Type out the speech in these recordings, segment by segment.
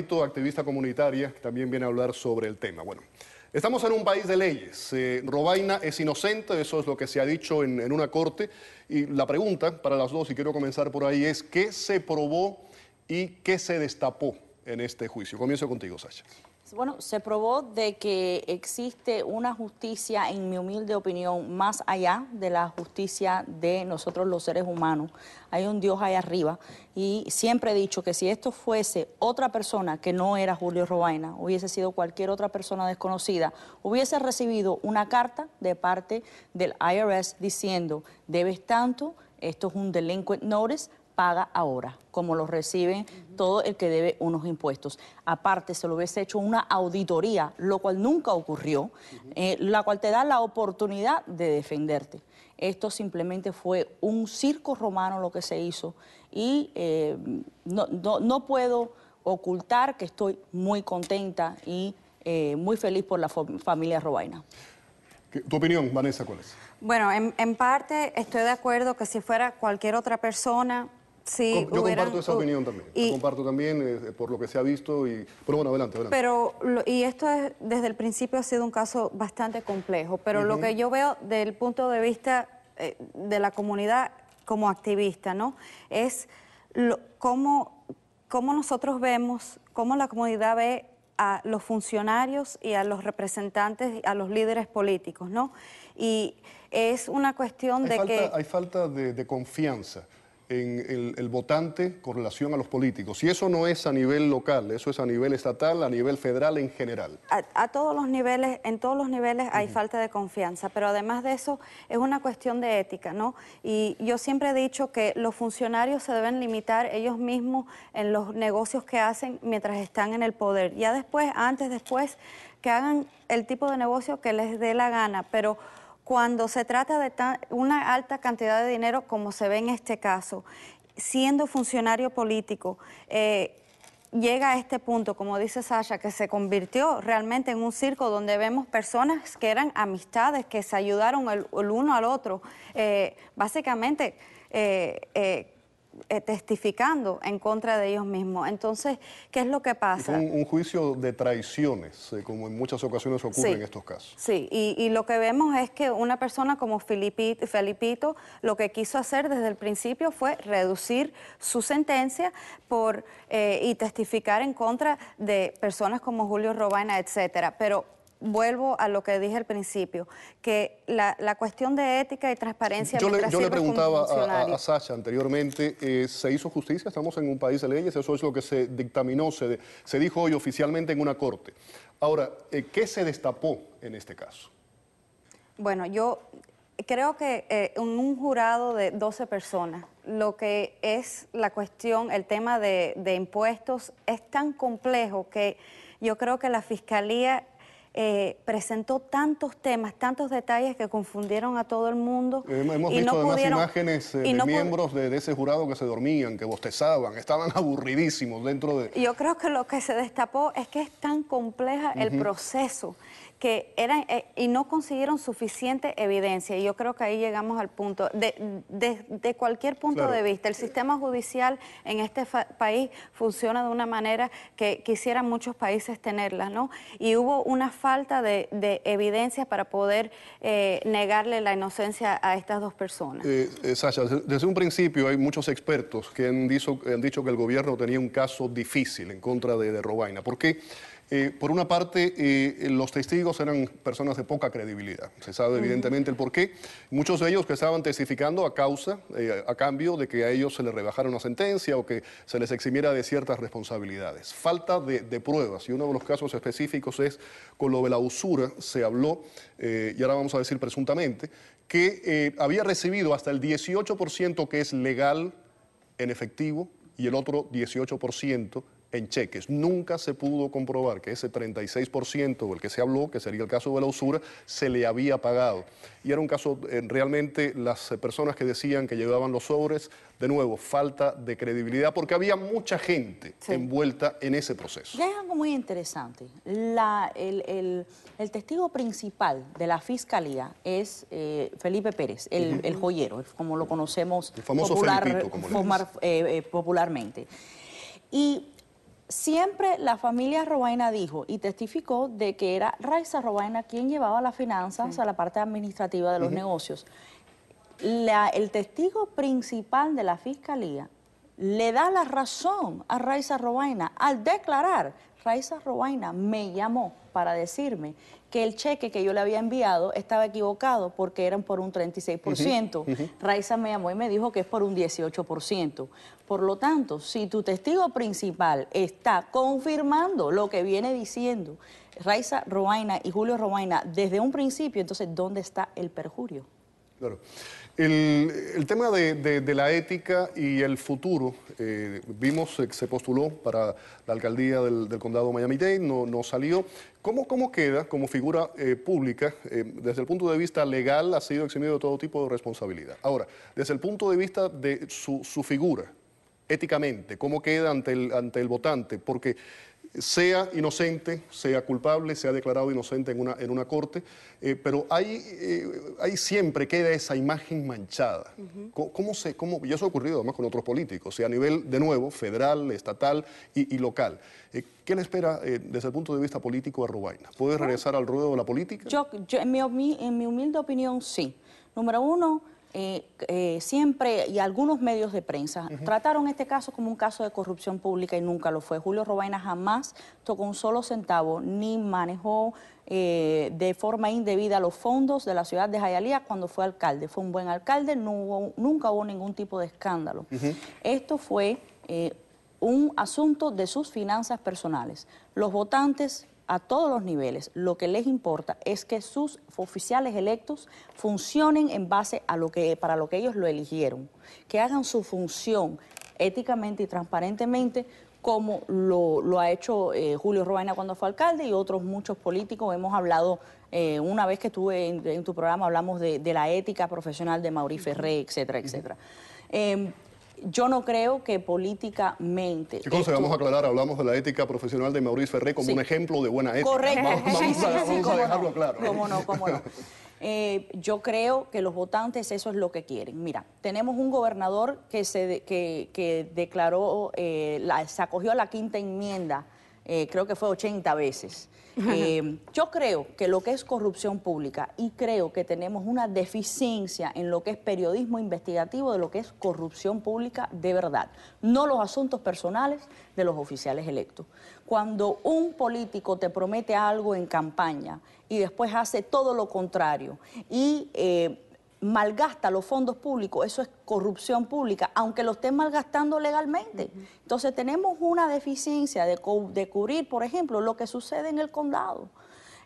activista comunitaria, que también viene a hablar sobre el tema. Bueno, estamos en un país de leyes. Eh, Robaina es inocente, eso es lo que se ha dicho en, una corte. Y la pregunta para las dos, y quiero comenzar por ahí, es ¿qué se probó y qué se destapó en este juicio? Comienzo contigo, Sasha. Pues bueno, se probó de que existe una justicia, en mi humilde opinión, más allá de la justicia de nosotros los seres humanos. Hay un Dios ahí arriba y siempre he dicho que si esto fuese otra persona que no era Julio Robaina, hubiese sido cualquier otra persona desconocida, hubiese recibido una carta de parte del IRS diciendo, debes tanto, esto es un delinquent notice, paga ahora, como lo reciben todo el que debe unos impuestos. Aparte, se lo hubiese hecho una auditoría, lo cual nunca ocurrió, eh, la cual te da la oportunidad de defenderte. Esto simplemente fue un circo romano lo que se hizo y eh, no, puedo ocultar que estoy muy contenta y eh, muy feliz por la familia Robaina. ¿Tu opinión, Vanessa, cuál es? Bueno, en, parte estoy de acuerdo que si fuera cualquier otra persona, Sí, yo comparto esa opinión también. comparto también eh, eh, por lo que se ha visto. Y, pero bueno, adelante, Pero, y esto es, desde el principio ha sido un caso bastante complejo. Pero lo que yo veo del punto de vista eh, de la comunidad como activista, ¿no? Es cómo, nosotros vemos, cómo la comunidad ve a los funcionarios y a los representantes, a los líderes políticos, ¿no? Y es una cuestión de que... Hay falta de confianza en el, votante con relación a los políticos. Y eso no es a nivel local, eso es a nivel estatal, a nivel federal en general. A, todos los niveles, en todos los niveles hay falta de confianza, pero además de eso es una cuestión de ética, ¿no? Y yo siempre he dicho que los funcionarios se deben limitar ellos mismos en los negocios que hacen mientras están en el poder. Ya después, antes, después, que hagan el tipo de negocio que les dé la gana, pero cuando se trata de una alta cantidad de dinero como se ve en este caso, siendo funcionario político, eh, llega a este punto, como dice Sasha, que se convirtió realmente en un circo donde vemos personas que eran amistades, que se ayudaron el, uno al otro, eh, básicamente eh, eh eh, testificando en contra de ellos mismos. Entonces, ¿qué es lo que pasa? Un, un juicio de traiciones, eh, como en muchas ocasiones ocurre en estos casos. Sí, y, lo que vemos es que una persona como Felipito lo que quiso hacer desde el principio fue reducir su sentencia por, eh, y testificar en contra de personas como Julio Robaina, etcétera. Pero vuelvo a lo que dije al principio, que la, la cuestión de ética y transparencia... Yo le, yo le preguntaba a, Sasha anteriormente, eh, ¿se hizo justicia? Estamos en un país de leyes, eso es lo que se dictaminó, se, se dijo hoy oficialmente en una corte. Ahora, eh, ¿qué se destapó en este caso? Bueno, yo creo que en eh, un jurado de 12 personas, lo que es la cuestión, el tema de, de impuestos, es tan complejo que yo creo que la Fiscalía eh, presentó tantos temas, tantos detalles que confundieron a todo el mundo. Eh, hemos visto eh, no imágenes de miembros de, ese jurado que se dormían, que bostezaban, estaban aburridísimos dentro de... Yo creo que lo que se destapó es que es tan compleja el proceso que eran eh, y no consiguieron suficiente evidencia. Y yo creo que ahí llegamos al punto. De, de, cualquier punto de vista, el sistema judicial en este país funciona de una manera que quisieran muchos países tenerla, ¿no? Y hubo una falta de, evidencia para poder eh, negarle la inocencia a estas dos personas. Eh, Sasha, desde un principio hay muchos expertos que han dicho, han dicho que el gobierno tenía un caso difícil en contra de, de Robaina. ¿Por qué? Eh, por una parte, eh, los testigos eran personas de poca credibilidad. Se sabe evidentemente el porqué. Muchos de ellos que estaban testificando a causa, eh, a cambio de que a ellos se les rebajara una sentencia o que se les eximiera de ciertas responsabilidades. Falta de, de pruebas. Y uno de los casos específicos es con lo de la usura. Se habló, y ahora vamos a decir presuntamente, que había recibido hasta el 18% que es legal en efectivo y el otro 18% en cheques. Nunca se pudo comprobar que ese 36% del que se habló, que sería el caso de la usura, se le había pagado. Y era un caso, eh, realmente, las eh, personas que decían que llevaban los sobres, de nuevo, falta de credibilidad, porque había mucha gente envuelta en ese proceso. Y es algo muy interesante. el, testigo principal de la fiscalía es eh, Felipe Pérez, el, joyero, como lo conocemos el popularmente. Y Siempre la familia Robaina dijo y testificó de que era Raiza Robaina quien llevaba las finanzas a la parte administrativa de los negocios. el testigo principal de la fiscalía le da la razón a Raiza Robaina al declarar, Raiza Robaina me llamó para decirme que el cheque que yo le había enviado estaba equivocado porque eran por un 36%. Raisa Raiza me llamó y me dijo que es por un 18%. Por lo tanto, si tu testigo principal está confirmando lo que viene diciendo Raiza roaina y Julio roaina desde un principio, entonces, ¿dónde está el perjurio? Claro. El, tema de, la ética y el futuro, eh, vimos que se postuló para la alcaldía del, condado condado Miami-Dade, no, no, salió. ¿Cómo, ¿Cómo queda como figura eh, pública? Eh, desde el punto de vista legal ha sido eximido de todo tipo de responsabilidad. Ahora, desde el punto de vista de su, figura, éticamente, ¿cómo queda ante el, ante el votante? Porque sea inocente, sea culpable, sea declarado inocente en una, en una corte, eh, pero eh, hay, siempre queda esa imagen manchada. ¿Cómo, se, y eso ha ocurrido además con otros políticos, sea, a nivel, de nuevo, federal, estatal y, local. Eh, ¿Qué le espera desde el punto de vista político a Rubaina? ¿Puede regresar al ruedo de la política? Yo, en, mi, en mi humilde opinión, sí. Número uno, eh, eh, siempre, y algunos medios de prensa, trataron este caso como un caso de corrupción pública y nunca lo fue. Julio Robaina jamás tocó un solo centavo ni manejó eh, de forma indebida los fondos de la ciudad de Jayalía cuando fue alcalde. Fue un buen alcalde, nunca hubo ningún tipo de escándalo. Esto fue un asunto de sus finanzas personales. Los votantes a todos los niveles, lo que les importa es que sus oficiales electos funcionen en base a lo que para lo que ellos lo eligieron, que hagan su función éticamente y transparentemente como lo, ha hecho eh, Julio Robaina cuando fue alcalde y otros muchos políticos. Hemos hablado, eh, una vez que estuve en, tu programa, hablamos de, la ética profesional de Mauri Ferré, etcétera, etcétera. Yo no creo que políticamente... Chicos, esto... vamos a aclarar, hablamos de la ética profesional de Mauricio Ferré como un ejemplo de buena ética. Correcto. Vamos, a, dejarlo claro. Cómo no, cómo no. Eh, yo creo que los votantes eso es lo que quieren. Mira, tenemos un gobernador que se que, declaró, eh, se acogió a la quinta enmienda eh, creo que fue 80 veces. Eh, yo creo que lo que es corrupción pública y creo que tenemos una deficiencia en lo que es periodismo investigativo de lo que es corrupción pública de verdad, no los asuntos personales de los oficiales electos. Cuando un político te promete algo en campaña y después hace todo lo contrario y... Eh, malgasta los fondos públicos, eso es corrupción pública, aunque lo estén malgastando legalmente. Entonces tenemos una deficiencia de cubrir, por ejemplo, lo que sucede en el condado.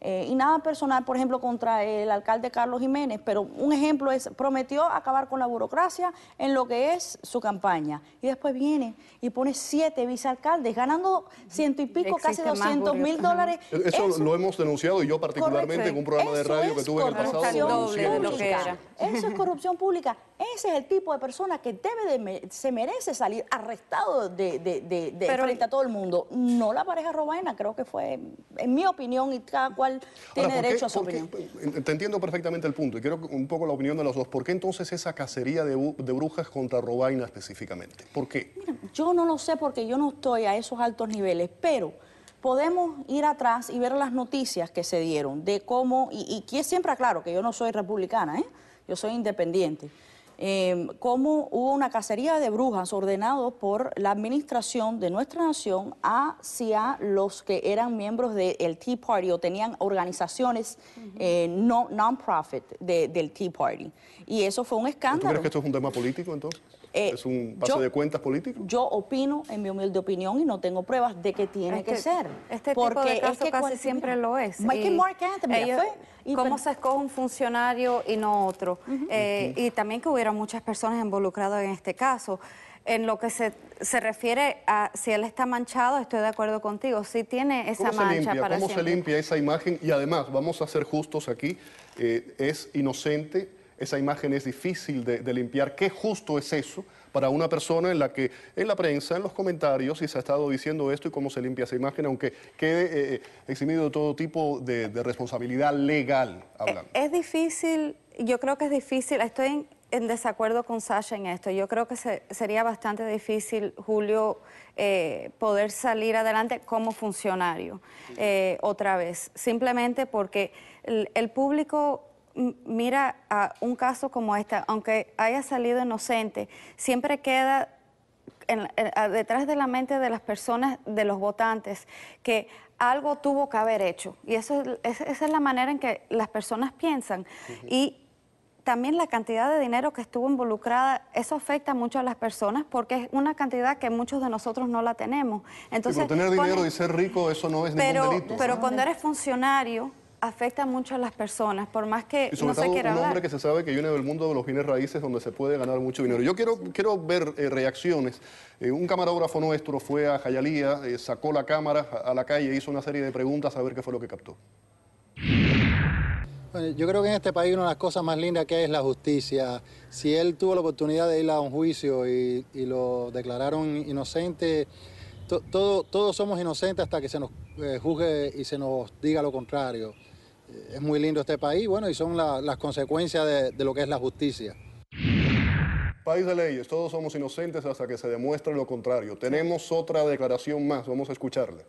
Eh, y nada personal, por ejemplo, contra el alcalde Carlos Jiménez, pero un ejemplo es, prometió acabar con la burocracia en lo que es su campaña. Y después viene y pone siete vicealcaldes, ganando ciento y pico, casi 200 mil dólares. Eso, lo hemos denunciado y yo particularmente en un programa de radio que tuve en el pasado. Doble que Eso es corrupción pública. Ese es el tipo de persona que debe de, se merece salir arrestado de, frente a todo el mundo. No la pareja Robaina, creo que fue, en mi opinión, y cada cual tiene derecho a su opinión. te entiendo perfectamente el punto y quiero un poco la opinión de los dos. ¿Por qué entonces esa cacería de, brujas contra Robaina específicamente? ¿Por qué? Mira, yo no lo sé porque yo no estoy a esos altos niveles, pero podemos ir atrás y ver las noticias que se dieron de cómo, y, que siempre claro que yo no soy republicana, ¿eh? yo soy independiente eh, cómo hubo una cacería de brujas ordenado por la administración de nuestra nación hacia los que eran miembros del Tea Party o tenían organizaciones eh, no, non-profit del Tea Party. Y eso fue un escándalo. ¿Tú crees que esto es un tema político entonces? Eh, ¿Es un paso de cuentas político? Yo opino, en mi humilde opinión, y no tengo pruebas de que tiene este que ser. Este porque tipo de casi siempre lo es. ¿Cómo pues se escoge un funcionario y no otro? Eh, y también que hubiera muchas personas involucradas en este caso. En lo que se, se, refiere a si él está manchado, estoy de acuerdo contigo. Si tiene esa mancha para ¿Cómo se limpia esa imagen? Y además, vamos a ser justos aquí, eh, es inocente esa imagen es difícil de, limpiar. ¿Qué justo es eso para una persona en la que en la prensa, en los comentarios, y se ha estado diciendo esto y cómo se limpia esa imagen, aunque quede eh, eh, eximido todo tipo de, responsabilidad legal? Hablando. Es, difícil, yo creo que es difícil, estoy en, desacuerdo con Sasha en esto. Yo creo que sería bastante difícil, Julio, eh, poder salir adelante como funcionario otra vez, simplemente porque el público mira, a un caso como este, aunque haya salido inocente, siempre queda detrás de la mente de las personas, de los votantes, que algo tuvo que haber hecho. Y eso esa es la manera en que las personas piensan. Y también la cantidad de dinero que estuvo involucrada, eso afecta mucho a las personas porque es una cantidad que muchos de nosotros no la tenemos. Entonces, tener dinero y ser rico, eso no es ningún delito. Pero cuando eres funcionario, afecta mucho a las personas, por más que y sobre todo, se quiera un hombre que se sabe que viene del mundo de los bienes raíces donde se puede ganar mucho dinero. Yo quiero, quiero ver eh, reacciones. Eh, un camarógrafo nuestro fue a Jayalía, eh, sacó la cámara a, la calle, hizo una serie de preguntas a ver qué fue lo que captó. yo creo que en este país una de las cosas más lindas que hay es la justicia. Si él tuvo la oportunidad de ir a un juicio y, lo declararon inocente, todo, todos somos inocentes hasta que se nos juzgue y se nos diga lo contrario. Eh, es muy lindo este país, bueno, y son las consecuencias de, lo que es la justicia. País de leyes, todos somos inocentes hasta que se demuestre lo contrario. Tenemos otra declaración más, vamos a escucharle.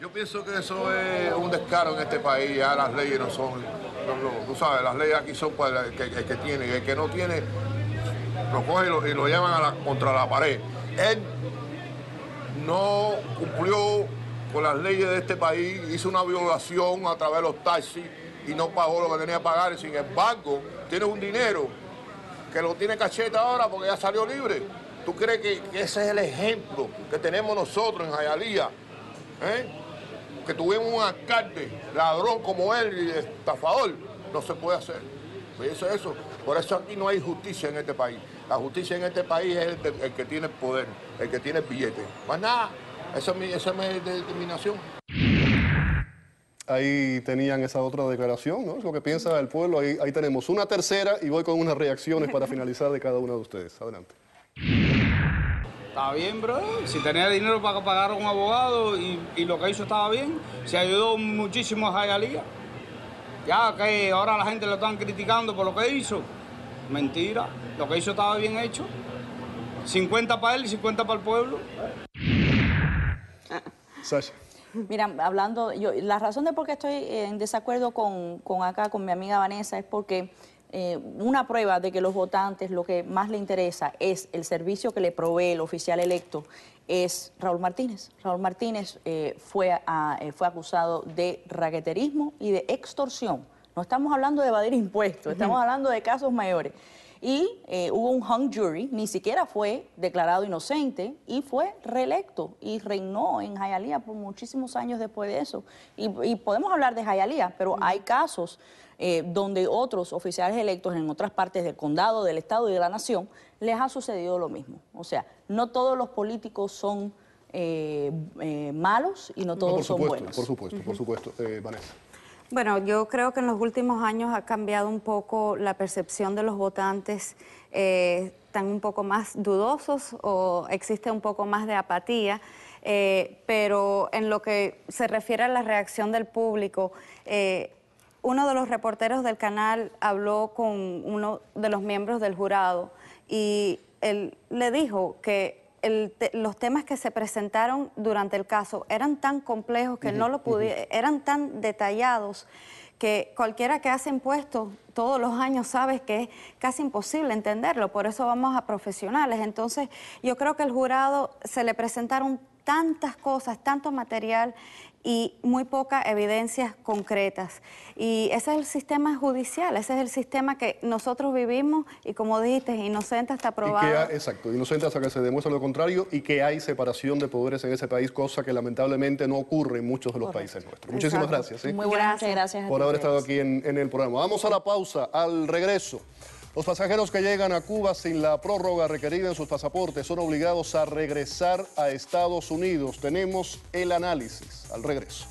Yo pienso que eso es un descaro en este país, ya las leyes no son, tú sabes, las leyes aquí son para el que, que tiene, el que no tiene lo coge y lo, llevan contra la pared. Él no cumplió con las leyes de este país, hizo una violación a través de los taxis y no pagó lo que tenía que pagar. sin embargo, tiene un dinero que lo tiene cacheta ahora porque ya salió libre. ¿Tú crees que, ese es el ejemplo que tenemos nosotros en Jayalía? Eh? Que tuvimos un alcalde ladrón como él y estafador. No se puede hacer. Pues eso, eso. Por eso aquí no hay justicia en este país. La justicia en este país es el, que tiene poder, el que tiene el billete. Más nada. Esa es mi, determinación. Ahí tenían esa otra declaración, ¿no? Es lo que piensa el pueblo. Ahí, tenemos una tercera y voy con unas reacciones para finalizar de cada uno de ustedes. Adelante. Está bien, bro. Si tenía dinero para pagar a un abogado y, y lo que hizo estaba bien, se ayudó muchísimo a Jayalía. Ya que ahora la gente lo están criticando por lo que hizo. Mentira. Lo que hizo estaba bien hecho. 50 para él y 50 para el pueblo. Mira, hablando, yo, la razón de por qué estoy en desacuerdo con, acá, con mi amiga Vanessa, es porque eh, una prueba de que los votantes lo que más le interesa es el servicio que le provee el oficial electo es Raúl Martínez. Raúl Martínez eh, fue, eh, fue acusado de raqueterismo y de extorsión. No estamos hablando de evadir impuestos, estamos hablando de casos mayores y eh, hubo un hung jury, ni siquiera fue declarado inocente y fue reelecto y reinó en Hialeah por muchísimos años después de eso. Y, podemos hablar de Hialeah, pero hay casos eh, donde otros oficiales electos en otras partes del condado, del estado y de la nación les ha sucedido lo mismo. O sea, no todos los políticos son eh, malos y no todos son buenos. Por supuesto, por supuesto, Vanessa. Bueno, yo creo que en los últimos años ha cambiado un poco la percepción de los votantes. Eh, están un poco más dudosos o existe un poco más de apatía. Eh, pero en lo que se refiere a la reacción del público, eh, uno de los reporteros del canal habló con uno de los miembros del jurado y él le dijo que los temas que se presentaron durante el caso eran tan complejos que no lo pudieron, eran tan detallados que cualquiera que hace impuestos todos los años sabe que es casi imposible entenderlo, por eso vamos a profesionales. Entonces, yo creo que al jurado se le presentaron tantas cosas, tanto material y muy pocas evidencias concretas. Y ese es el sistema judicial, ese es el sistema que nosotros vivimos y como dijiste, inocente hasta probado. exacto, inocente hasta que se demuestre lo contrario y que hay separación de poderes en ese país, cosa que lamentablemente no ocurre en muchos de los países nuestros. Muchísimas gracias. ¿eh? Muy buenas gracias. gracias por haber estado aquí en el programa. Vamos a la pausa, al regreso. Los pasajeros que llegan a Cuba sin la prórroga requerida en sus pasaportes son obligados a regresar a Estados Unidos. Tenemos el análisis al regreso.